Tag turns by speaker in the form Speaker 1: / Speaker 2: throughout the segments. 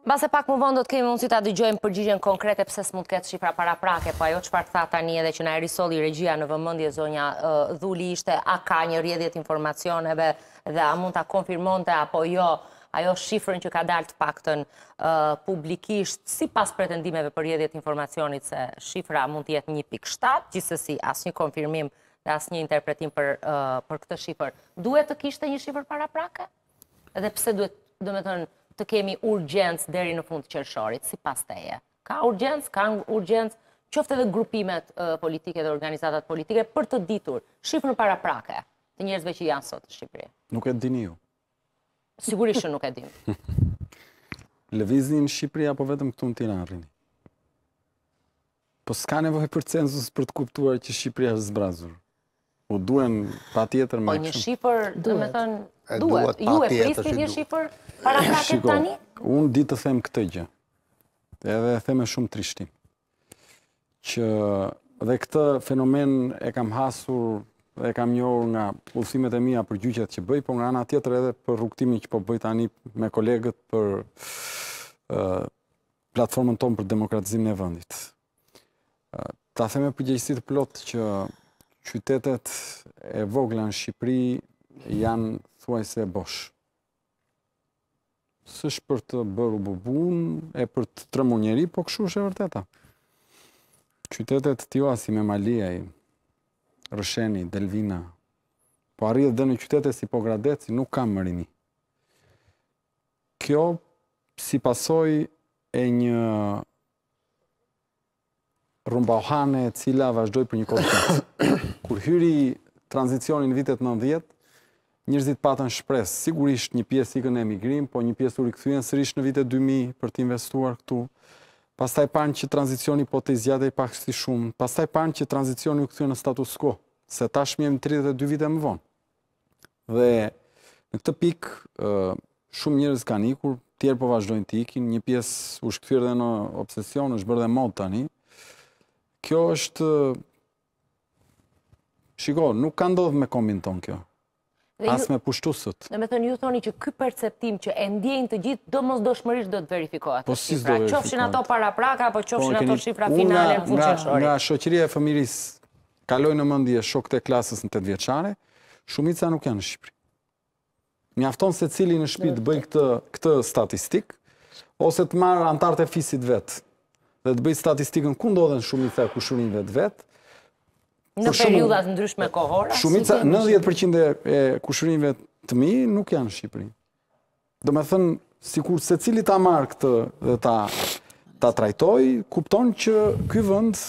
Speaker 1: Base pak më vonë do të kemi mundësi ta dëgjojmë përgjigjen konkrete pse s'mund të ketë shifra para prake, po ajo çfarë tha tani edhe që na erisoli regjia në vëmendje zonja Dhuli ishte a ka një rjedhjet të informacioneve dhe a mund ta konfirmonte apo jo ajo shifrën që ka dalë të paktën publikisht, publikisht sipas pretendimeve për rjedhjet informacionit se shifra mund të jetë 1.7, gjithsesi asnjë konfirmim dhe asnjë interpretim për për këtë shifrë. Duhet të kishte një shifrë para prake? Edhe pse duhet, domethënë, të kemi urgjens deri në fund të qërëshorit, si pas të Ka urgjens, ka urgjens, qofte dhe grupimet politike dhe organizatat politike për të ditur, shifrën para prake, të njerëzve që janë sot
Speaker 2: Shqipëri. Nuk e dini ju?
Speaker 1: Sigurishë nuk e dini.
Speaker 2: Levizni në Shqipëri apo vetëm këtu në tina rrini? Po s'ka nevoj për census për të kuptuar që Shqipëri është zbrazur. U duen pa tjetër më shumë? O po një
Speaker 1: Shqipër, dhe me thënë, Ju e pristit një Shqipër? Para ka eh, tani?
Speaker 2: Unë di të them këtë gjë. Edhe themë shumë trishti. Që dhe këtë fenomen e kam hasur dhe e kam njohur nga pulsimet e mija për gjyqet që bëj, po nga nga tjetër edhe për rukëtimi që po bëj tani me kolegët për eh, platformën tonë për demokratizim në vëndit. Eh, ta theme për gjëjësit plot që qytetet e vogla në Shqipëri janë thuaj se boshë së për të bërë bubun, e për të tremu njeri, po këshu është e vërteta. Qytetet tjua si me Maliaj, Rësheni, Delvina, po arrijet dhe në qytetet si Pogradeci, nuk kam mërini. Kjo, si pasoj e një rumbauhane cila vazhdoj për një kohë të të të të të të njërzit patën shpresë, sigurisht një pjesë ikën emigrim, po një pjesë u rikëthujen sërish në vite 2000 për t'investuar këtu. Pastaj parën që tranzicioni po të izjate i pak si shumë. Pastaj parën që tranzicioni u këthujen në status quo, se tashmë jemë 32 vite më vonë. Dhe në këtë pikë, shumë njërës kanë ikur, tjerë po vazhdojnë t'ikin, një pjesë u shkëthyrë dhe në obsesion, është bërë dhe mod tani. Kjo është... Shiko, nuk ka ndodhë me kombin tonë kjo. As me pushtusët.
Speaker 1: Dhe me thënë, ju thoni që këj perceptim që e ndjenjë të gjithë, do mos do shmërishë do të verifikohet. Po si zdo pra, verifikohet. Qofshin ato para praka, apo qofshin po, ato shifra finale në fuqeshori. Nga
Speaker 2: shoqiria e fëmiris, kaloj në mëndje shok të klasës në të dvjeqare, shumica nuk janë në Shqipëri. Mjafton se cili në Shqipëri të bëjnë këtë statistik, ose të marë antarët e fisit vetë, dhe të bëjnë statistikën ku ndodhen shumica e kushurinve vetë,
Speaker 1: Në periudat ndryshme kohore? Shumica, 90%
Speaker 2: e kushërinve të mi nuk janë Shqipëri. Do me thënë, si kur se cili ta marrë këtë dhe ta, ta trajtoj, kupton që këj vënd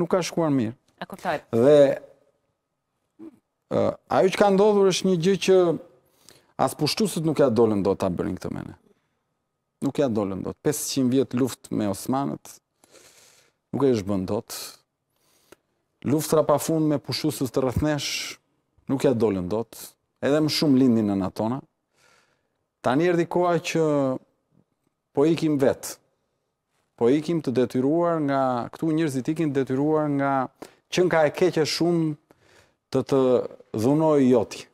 Speaker 2: nuk ka shkuar mirë. A kuptoj. Dhe ajo që ka ndodhur është një gjë që as pushtusët nuk ja dolem do ta bërin këtë mene. Nuk ja dolem do të. 500 vjetë luft me Osmanët, nuk e është luftra pa fund me pushusës të rëthnesh, nuk ja dollën do të, edhe më shumë lindin në natona. Ta njerë di koha që po ikim vetë, po ikim të detyruar nga, këtu njërzit ikim të detyruar nga që nga e keqe shumë të të dhunoj joti,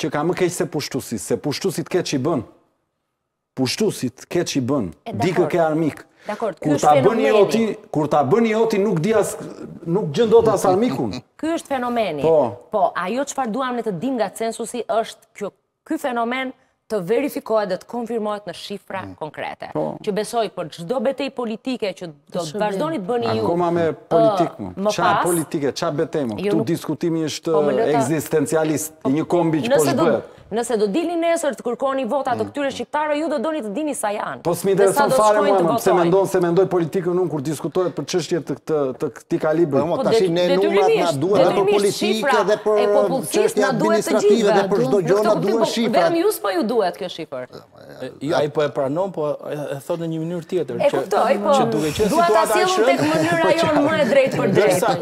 Speaker 2: që ka më keqë se pushtusit, se pushtusit keqë i bënë, pushtusit keqë i bënë, dikë ke armikë, Dakor, kur ta bën i oti, kur ta bën i oti nuk di as nuk gjen dot as armikun.
Speaker 1: Ky është fenomeni. Po, po ajo çfarë duam ne të dim nga censusi është kjo ky fenomen të verifikohet dhe të konfirmohet në shifra mm. konkrete. Po, që besoj për çdo betejë politike që do të vazhdoni të bëni ju. Akoma
Speaker 2: me politikë. Uh, ça politike, çfarë betejë? Ktu diskutimi është po, ekzistencialist, po, një kombi që po bëhet. Nëse do
Speaker 1: nëse do dilni nesër të kërkoni vota të mm. këtyre shqiptarëve, ju do doni të dini sa janë. Po s'mi intereson fare mua, pse
Speaker 2: mendon se mendoj politikën unë kur diskutohet për çështjet të këtë të këtij kalibri. Po, po tash ne numrat na duhet për politikë dhe për çështje administrative dhe për çdo gjë na duhen po- shifra. Vetëm
Speaker 1: ju s'po ju duhet kjo shifër.
Speaker 2: Jo, ai po e pranon, po e thot në një mënyrë tjetër që po duhet të sillim tek mënyra jonë më e drejtë për drejtë.